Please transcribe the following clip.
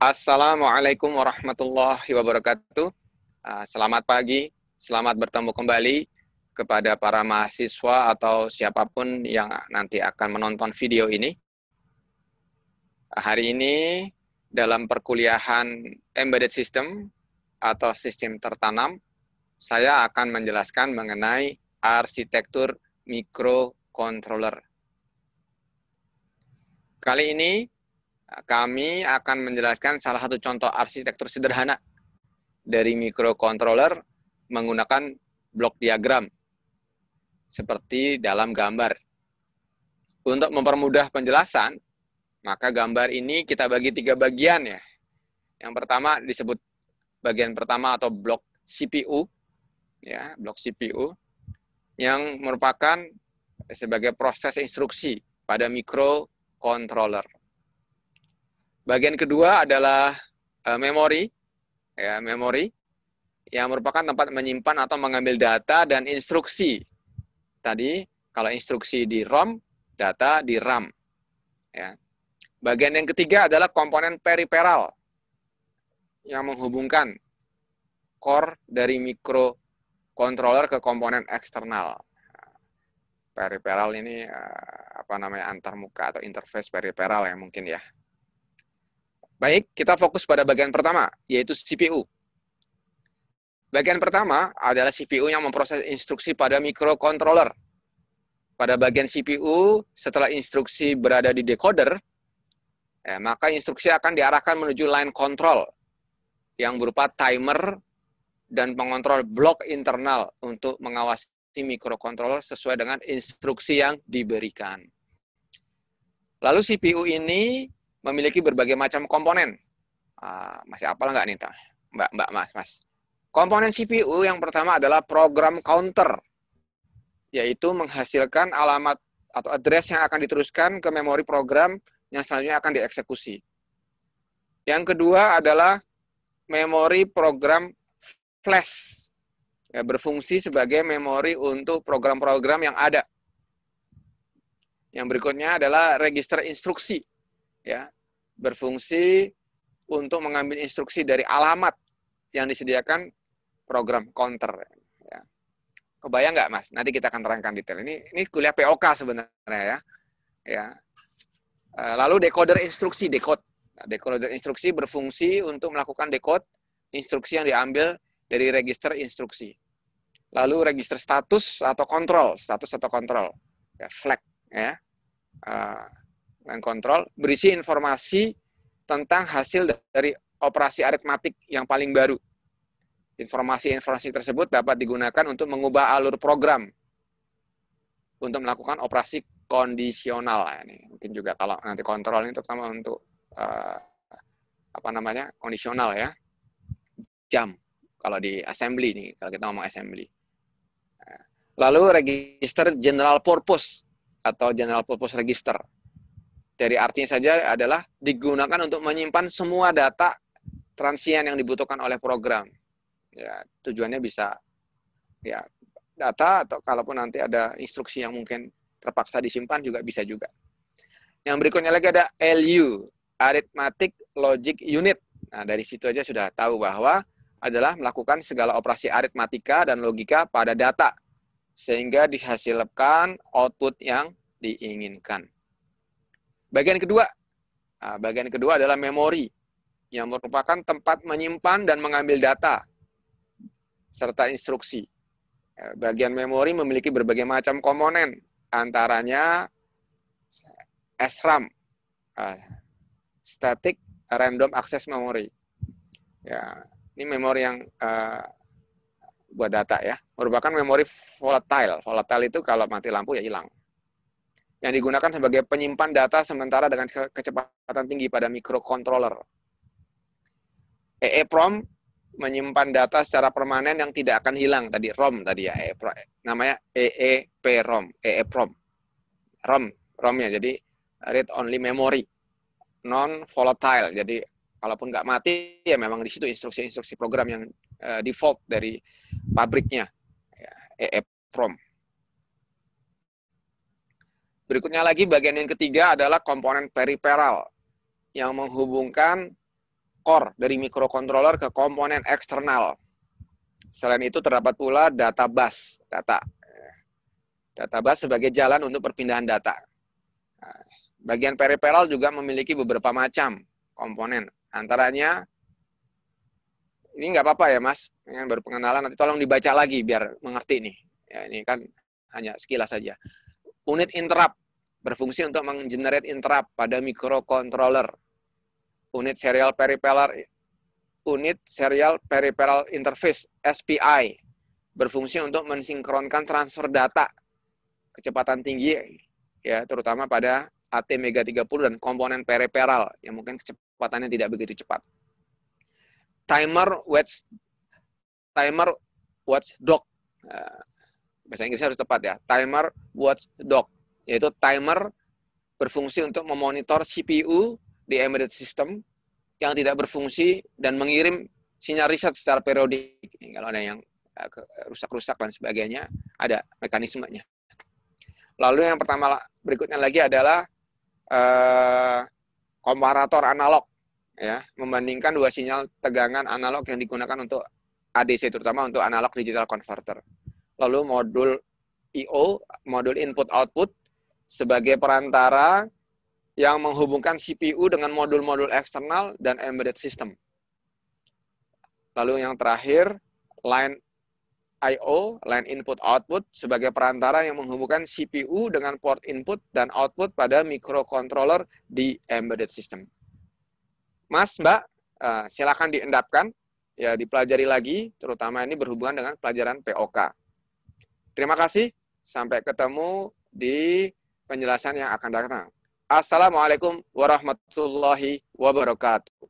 Assalamualaikum warahmatullahi wabarakatuh. Ah, selamat pagi, selamat bertemu kembali kepada para mahasiswa atau siapapun yang nanti akan menonton video ini. Hari ini dalam perkuliahan Embedded System atau sistem tertanam, saya akan menjelaskan mengenai arsitektur mikrokontroler. Kali ini kami akan menjelaskan salah satu contoh arsitektur sederhana dari microcontroller menggunakan blok diagram seperti dalam gambar. Untuk mempermudah penjelasan, maka gambar ini kita bagi tiga bagian ya. Yang pertama disebut bagian pertama atau blok CPU, ya blok CPU yang merupakan sebagai proses instruksi pada microcontroller. Bagian kedua adalah uh, memori, ya memori yang merupakan tempat menyimpan atau mengambil data dan instruksi. Tadi kalau instruksi di ROM, data di RAM. Ya. Bagian yang ketiga adalah komponen periferal yang menghubungkan core dari mikrokontroler ke komponen eksternal. Periferal ini eh, apa namanya antarmuka atau interface periferal yang mungkin ya. Baik, kita fokus pada bagian pertama, yaitu CPU. Bagian pertama adalah CPU yang memproses instruksi pada microcontroller. Pada bagian CPU, setelah instruksi berada di decoder, eh, maka instruksi akan diarahkan menuju line control yang berupa timer dan pengontrol blok internal untuk mengawasi microcontroller sesuai dengan instruksi yang diberikan. Lalu CPU ini memiliki berbagai macam komponen. Uh, masih apal nggak nih, Mbak, Mbak, Mas, Mas? Komponen CPU yang pertama adalah program counter, yaitu menghasilkan alamat atau address yang akan diteruskan ke memori program yang selanjutnya akan dieksekusi. Yang kedua adalah memori program flash, ya, berfungsi sebagai memori untuk program-program yang ada. Yang berikutnya adalah register instruksi, ya berfungsi untuk mengambil instruksi dari alamat yang disediakan program counter. Ya. Kebayang nggak mas? Nanti kita akan terangkan detail. Ini ini kuliah POK sebenarnya ya. Ya. E, lalu decoder instruksi decode. Nah, decoder instruksi berfungsi untuk melakukan decode instruksi yang diambil dari register instruksi. Lalu register status atau kontrol, status atau kontrol, ya, flag, ya. E, and control berisi informasi tentang hasil dari operasi aritmatik yang paling baru. Informasi-informasi tersebut dapat digunakan untuk mengubah alur program untuk melakukan operasi kondisional. Nah, ini mungkin juga kalau nanti kontrol ini terutama untuk uh, apa namanya kondisional ya jam kalau di assembly ini kalau kita ngomong assembly. Nah, lalu register general purpose atau general purpose register dari artinya saja adalah digunakan untuk menyimpan semua data transien yang dibutuhkan oleh program. Ya, tujuannya bisa ya data atau kalaupun nanti ada instruksi yang mungkin terpaksa disimpan juga bisa juga. Yang berikutnya lagi ada LU, Arithmetic Logic Unit. Nah, dari situ aja sudah tahu bahwa adalah melakukan segala operasi aritmatika dan logika pada data sehingga dihasilkan output yang diinginkan. Bagian kedua, nah, bagian kedua adalah memori yang merupakan tempat menyimpan dan mengambil data serta instruksi. Eh, bagian memori memiliki berbagai macam komponen, antaranya SRAM, ah, Static Random Access Memory. Ya, ini memori yang uh, buat data ya. Merupakan memori volatile. Volatile itu kalau mati lampu ya hilang yang digunakan sebagai penyimpan data sementara dengan kecepatan tinggi pada microcontroller. EEPROM menyimpan data secara permanen yang tidak akan hilang tadi ROM tadi ya EEPROM eh, namanya EEPROM EEPROM ROM ROM-nya jadi read only memory non volatile jadi kalaupun nggak mati ya memang di situ instruksi-instruksi program yang eh, default dari pabriknya ya, EEPROM Berikutnya lagi bagian yang ketiga adalah komponen periperal yang menghubungkan core dari mikrokontroler ke komponen eksternal. Selain itu terdapat pula data bus, data. Data bus sebagai jalan untuk perpindahan data. Nah, bagian periperal juga memiliki beberapa macam komponen. Antaranya, ini nggak apa-apa ya mas, pengen berpengenalan, nanti tolong dibaca lagi biar mengerti nih. Ya, ini kan hanya sekilas saja. Unit interrupt berfungsi untuk menggenerate interrupt pada microcontroller. Unit serial peripheral unit serial peripheral interface SPI berfungsi untuk mensinkronkan transfer data kecepatan tinggi ya terutama pada AT Mega 30 dan komponen peripheral yang mungkin kecepatannya tidak begitu cepat. Timer watch timer watch dog. Nah, bahasa Inggrisnya harus tepat ya. Timer watchdog yaitu timer berfungsi untuk memonitor CPU di embedded system yang tidak berfungsi dan mengirim sinyal riset secara periodik. Kalau ada yang eh, rusak-rusak dan sebagainya, ada mekanismenya. Lalu yang pertama berikutnya lagi adalah eh, komparator analog, ya membandingkan dua sinyal tegangan analog yang digunakan untuk ADC terutama untuk analog digital converter lalu modul I.O., modul input-output, sebagai perantara yang menghubungkan CPU dengan modul-modul eksternal dan embedded system. Lalu yang terakhir, line I.O., line input-output, sebagai perantara yang menghubungkan CPU dengan port input dan output pada microcontroller di embedded system. Mas, Mbak, eh, silakan diendapkan, ya dipelajari lagi, terutama ini berhubungan dengan pelajaran POK. Terima kasih. Sampai ketemu di penjelasan yang akan datang. Assalamualaikum warahmatullahi wabarakatuh.